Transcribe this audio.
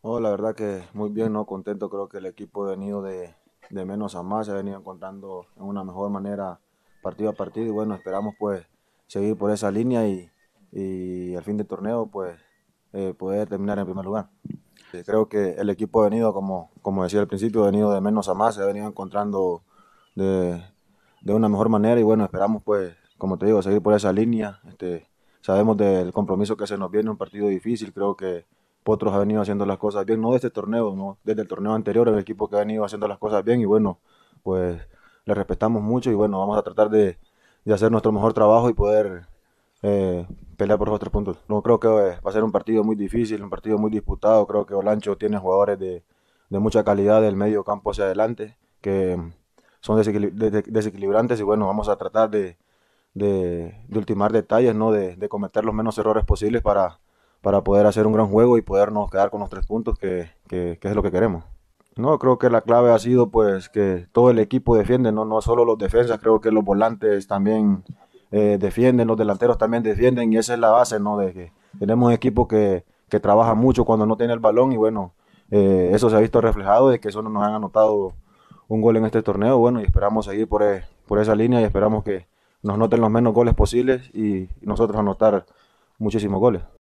Oh, la verdad que muy bien, ¿no? Contento, creo que el equipo ha venido de, menos a más, se ha venido encontrando en una mejor manera partido a partido y bueno, esperamos pues seguir por esa línea y, y al fin del torneo pues eh, poder terminar en primer lugar. Eh, creo que el equipo ha venido, como, como decía al principio, ha venido de menos a más, se ha venido encontrando de, de una mejor manera y bueno, esperamos pues, como te digo, seguir por esa línea. Este, sabemos del compromiso que se nos viene, un partido difícil, creo que Potros ha venido haciendo las cosas bien, no desde este torneo, no desde el torneo anterior, el equipo que ha venido haciendo las cosas bien y bueno, pues le respetamos mucho y bueno, vamos a tratar de, hacer nuestro mejor trabajo y poder eh, pelear por los tres puntos. No creo que eh, va a ser un partido muy difícil, un partido muy disputado, creo que Olancho tiene jugadores de, mucha calidad del medio campo hacia adelante que son desequilibrantes y bueno, vamos a tratar de, ultimar detalles, ¿no? de cometer los menos errores posibles para para poder hacer un gran juego y podernos quedar con los tres puntos que, es lo que queremos. No, creo que la clave ha sido pues que todo el equipo defiende, no, solo los defensas, creo que los volantes también eh, defienden, los delanteros también defienden y esa es la base, ¿no? De que tenemos un equipo que, que trabaja mucho cuando no tiene el balón y bueno, eh, eso se ha visto reflejado de que solo nos han anotado un gol en este torneo, bueno, y esperamos seguir por, e, por esa línea y esperamos que nos noten los menos goles posibles y nosotros anotar muchísimos goles.